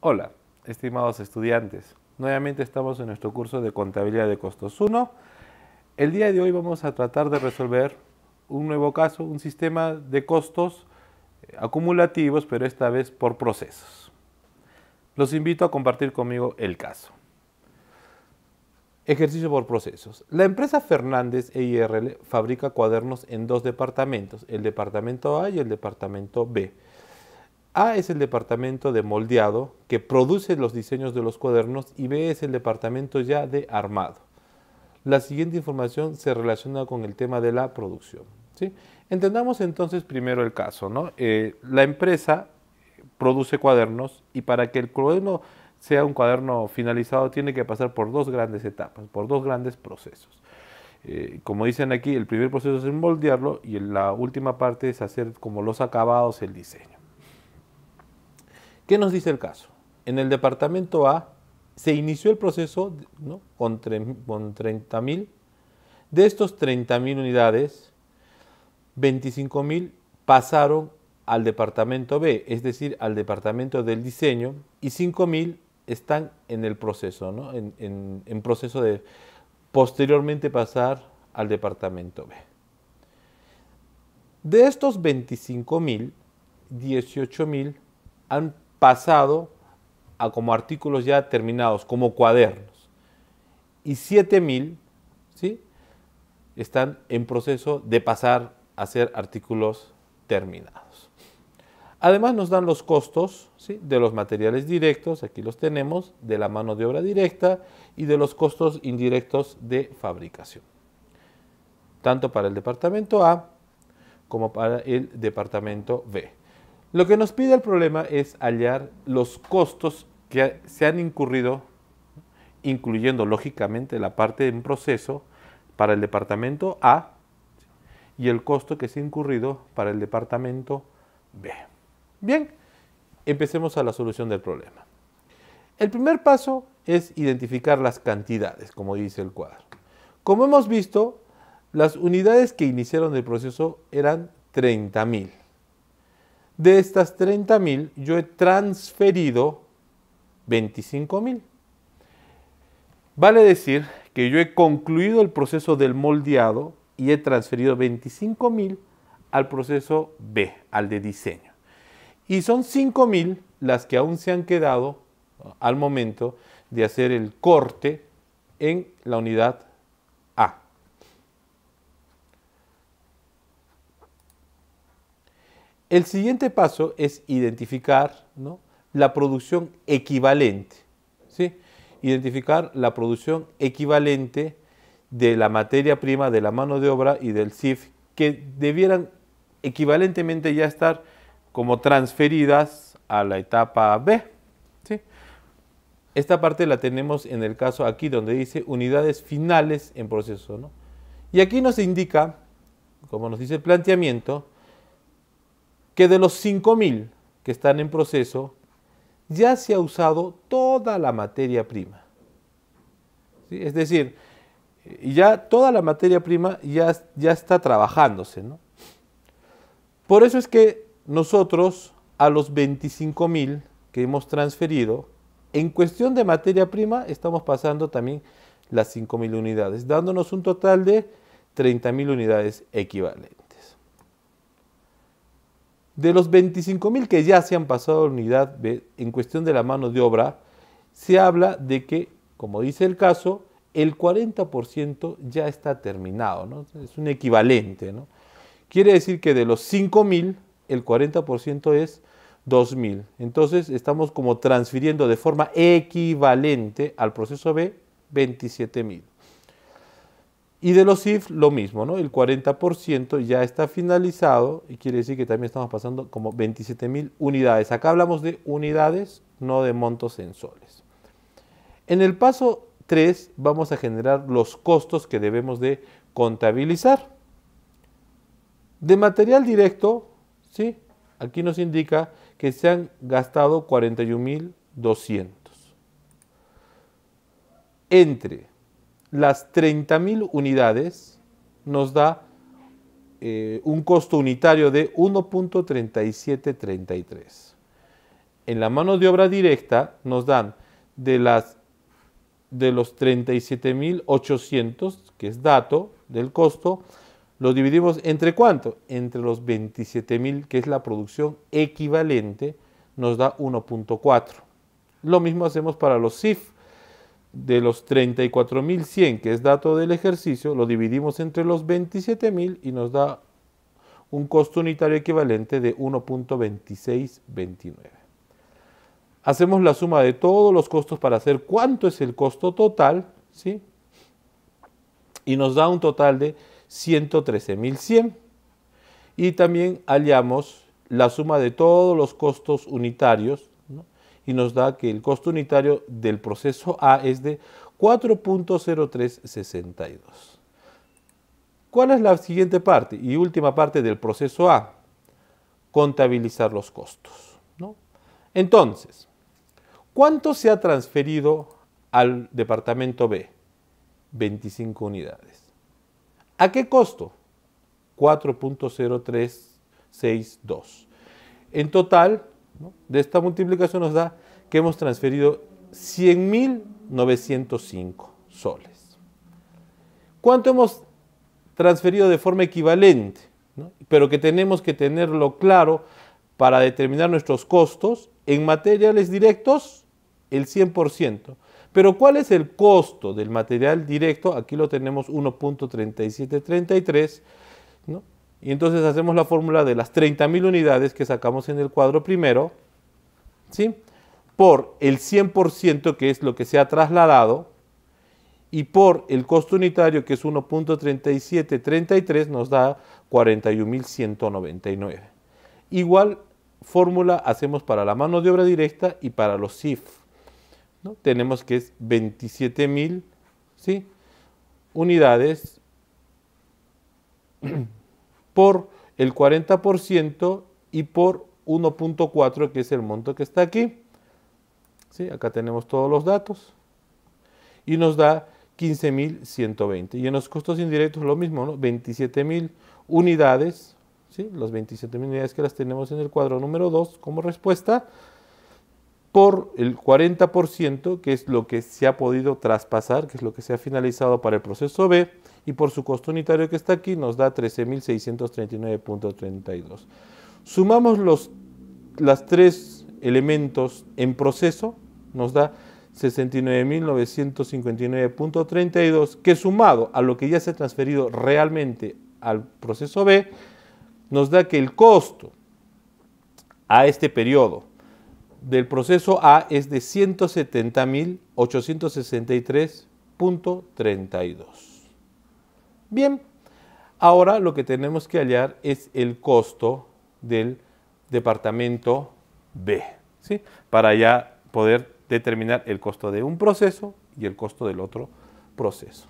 Hola, estimados estudiantes. Nuevamente estamos en nuestro curso de Contabilidad de Costos 1. El día de hoy vamos a tratar de resolver un nuevo caso, un sistema de costos eh, acumulativos, pero esta vez por procesos. Los invito a compartir conmigo el caso. Ejercicio por procesos. La empresa Fernández EIRL fabrica cuadernos en dos departamentos, el departamento A y el departamento B a es el departamento de moldeado que produce los diseños de los cuadernos y B es el departamento ya de armado. La siguiente información se relaciona con el tema de la producción. ¿sí? Entendamos entonces primero el caso. Eh, la empresa produce cuadernos y para que el cuaderno sea un cuaderno finalizado tiene que pasar por dos grandes etapas, por dos grandes procesos. Eh, como dicen aquí, el primer proceso es moldearlo y la última parte es hacer como los acabados el diseño. ¿Qué nos dice el caso? En el departamento A se inició el proceso con, con 30.000. De estos 30.000 unidades, 25.000 pasaron al departamento B, es decir, al departamento del diseño, y 5.000 están en el proceso, ¿no? en, proceso de posteriormente pasar al departamento B. De estos 25.000, 18.000 han pasado a como artículos ya terminados, como cuadernos. Y 7.000 ¿sí? están en proceso de pasar a ser artículos terminados. Además nos dan los costos de los materiales directos, aquí los tenemos, de la mano de obra directa y de los costos indirectos de fabricación. Tanto para el departamento A como para el departamento B. Lo que nos pide el problema es hallar los costos que se han incurrido, incluyendo lógicamente la parte en proceso para el departamento A y el costo que se ha incurrido para el departamento B. Bien, empecemos a la solución del problema. El primer paso es identificar las cantidades, como dice el cuadro. Como hemos visto, las unidades que iniciaron el proceso eran 30.000. De estas 30.000, yo he transferido 25.000. Vale decir que yo he concluido el proceso del moldeado y he transferido 25.000 al proceso B, al de diseño. Y son 5.000 las que aún se han quedado al momento de hacer el corte en la unidad El siguiente paso es identificar la producción equivalente. ¿sí? Identificar la producción equivalente de la materia prima, de la mano de obra y del CIF, que debieran equivalentemente ya estar como transferidas a la etapa B. Esta parte la tenemos en el caso aquí donde dice unidades finales en proceso. Y aquí nos indica, como nos dice el planteamiento, que de los 5.000 que están en proceso, ya se ha usado toda la materia prima. Es decir, ya toda la materia prima ya, ya está trabajándose. Por eso es que nosotros a los 25.000 que hemos transferido, en cuestión de materia prima estamos pasando también las 5.000 unidades, dándonos un total de 30.000 unidades equivalentes. De los 25.000 que ya se han pasado a la unidad B, en cuestión de la mano de obra, se habla de que, como dice el caso, el 40% ya está terminado, ¿no? es un equivalente. Quiere decir que de los 5.000, el 40% es 2.000. Entonces estamos como transfiriendo de forma equivalente al proceso B 27.000. Y de los IF lo mismo, ¿no? El 40% ya está finalizado y quiere decir que también estamos pasando como 27.000 unidades. Acá hablamos de unidades, no de montos en soles. En el paso 3 vamos a generar los costos que debemos de contabilizar. De material directo, ¿sí? Aquí nos indica que se han gastado 41.200. Entre las 30.000 unidades nos da eh, un costo unitario de 1.3733. En la mano de obra directa nos dan de, las, de los 37.800, que es dato del costo, lo dividimos entre cuánto? Entre los 27.000, que es la producción equivalente, nos da 1.4. Lo mismo hacemos para los CIF de los 34.100, que es dato del ejercicio, lo dividimos entre los 27.000 y nos da un costo unitario equivalente de 1.2629. Hacemos la suma de todos los costos para hacer cuánto es el costo total, ¿sí? Y nos da un total de 113.100. Y también hallamos la suma de todos los costos unitarios y nos da que el costo unitario del proceso A es de 4.0362. ¿Cuál es la siguiente parte y última parte del proceso A? Contabilizar los costos. ¿no? Entonces, ¿cuánto se ha transferido al departamento B? 25 unidades. ¿A qué costo? 4.0362. En total, de esta multiplicación nos da que hemos transferido 100.905 soles. ¿Cuánto hemos transferido de forma equivalente? Pero que tenemos que tenerlo claro para determinar nuestros costos en materiales directos, el 100%. Pero ¿cuál es el costo del material directo? Aquí lo tenemos 1.3733, ¿no? Y entonces hacemos la fórmula de las 30.000 unidades que sacamos en el cuadro primero, ¿sí? por el 100% que es lo que se ha trasladado y por el costo unitario que es 1.3733 nos da 41.199. Igual fórmula hacemos para la mano de obra directa y para los SIF. ¿no? Tenemos que es 27.000 ¿sí? unidades por el 40% y por 1.4, que es el monto que está aquí. ¿Sí? Acá tenemos todos los datos. Y nos da 15.120. Y en los costos indirectos lo mismo, ¿no? 27.000 unidades, ¿sí? las 27.000 unidades que las tenemos en el cuadro número 2 como respuesta por el 40%, que es lo que se ha podido traspasar, que es lo que se ha finalizado para el proceso B, y por su costo unitario que está aquí nos da 13.639.32. Sumamos los las tres elementos en proceso, nos da 69.959.32, que sumado a lo que ya se ha transferido realmente al proceso B, nos da que el costo a este periodo del proceso A es de 170.863.32. Bien, ahora lo que tenemos que hallar es el costo del departamento B, ¿sí? para ya poder determinar el costo de un proceso y el costo del otro proceso.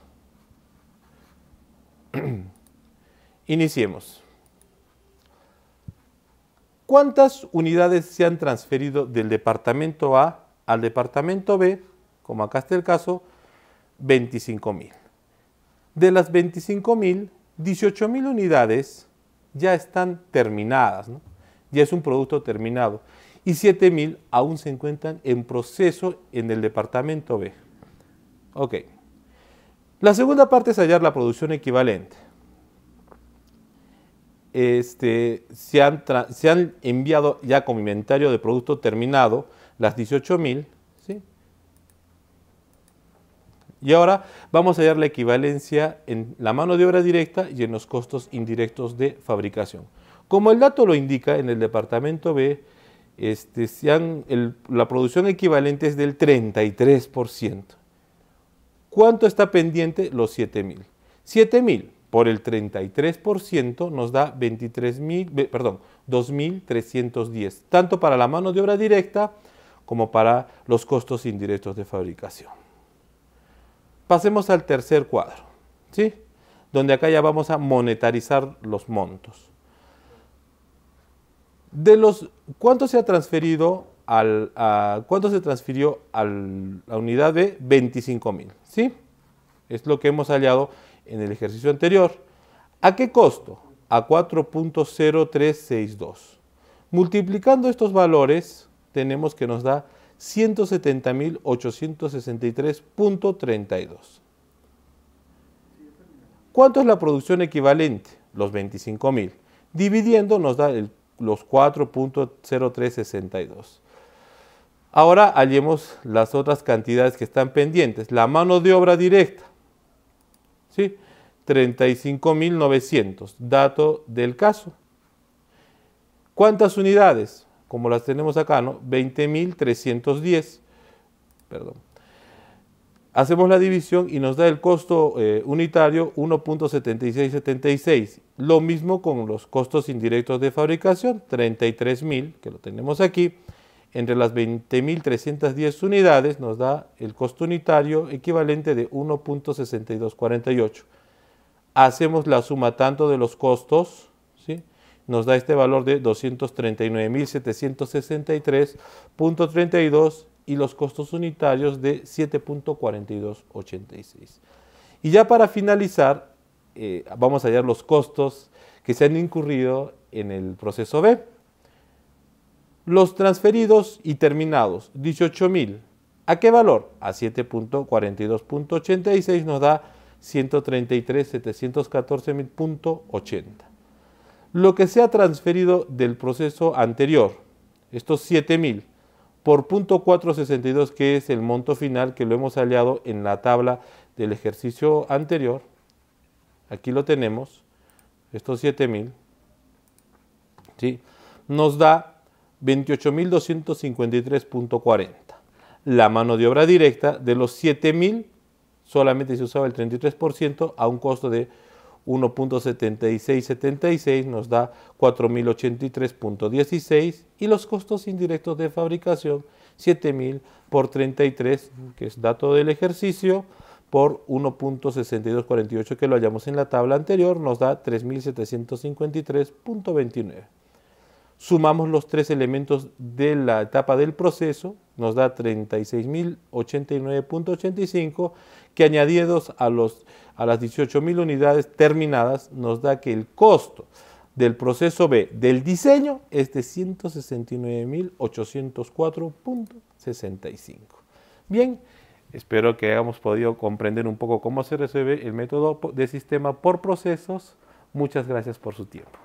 Iniciemos. ¿Cuántas unidades se han transferido del departamento A al departamento B? Como acá está el caso, 25.000. De las 25.000, 18.000 unidades ya están terminadas, ya es un producto terminado. Y 7.000 aún se encuentran en proceso en el departamento B. Ok. La segunda parte es hallar la producción equivalente. Este, se, han enviado ya como inventario de producto terminado las 18.000. ¿sí? Y ahora vamos a hallar la equivalencia en la mano de obra directa y en los costos indirectos de fabricación. Como el dato lo indica, en el departamento B, este, la producción equivalente es del 33%. ¿Cuánto está pendiente? Los 7.000. 7.000 por el 33% nos da 23.000 perdón, 2.310, tanto para la mano de obra directa como para los costos indirectos de fabricación. Pasemos al tercer cuadro, ¿sí? donde acá ya vamos a monetarizar los montos. De los, ¿Cuánto se ha transferido al, a, ¿cuánto se transfirió a la unidad de 25.000? ¿sí? Es lo que hemos hallado en el ejercicio anterior. ¿A qué costo? A 4.0362. Multiplicando estos valores, tenemos que nos da 170.863.32. ¿Cuánto es la producción equivalente? Los 25.000. Dividiendo nos da los 4.0362. Ahora hallemos las otras cantidades que están pendientes. La mano de obra directa, 35.900, dato del caso. ¿Cuántas unidades? Como las tenemos acá, ¿no? 20.310, perdón. Hacemos la división y nos da el costo eh, unitario 1.7676. Lo mismo con los costos indirectos de fabricación, 33.000, que lo tenemos aquí entre las 20.310 unidades nos da el costo unitario equivalente de 1.6248. Hacemos la suma tanto de los costos, ¿sí? nos da este valor de 239.763.32 y los costos unitarios de 7.4286. Y ya para finalizar, eh, vamos a hallar los costos que se han incurrido en el proceso B. Los transferidos y terminados, 18.000. ¿A qué valor? A 7.42.86 nos da 133.714.80. Lo que se ha transferido del proceso anterior, estos 7.000, por 462, que es el monto final que lo hemos hallado en la tabla del ejercicio anterior. Aquí lo tenemos, estos 7.000. ¿sí? Nos da 28.253.40. La mano de obra directa de los 7.000 solamente se usaba el 33% a un costo de 1.7676 nos da 4083.16 y los costos indirectos de fabricación 7000 por 33, que es dato del ejercicio, por 1.6248 que lo hallamos en la tabla anterior, nos da 3753.29. Sumamos los tres elementos de la etapa del proceso, nos da 36.089.85, que añadidos a, a las 18.000 unidades terminadas, nos da que el costo del proceso B del diseño es de 169.804.65. Bien, espero que hayamos podido comprender un poco cómo se resuelve el método de sistema por procesos. Muchas gracias por su tiempo.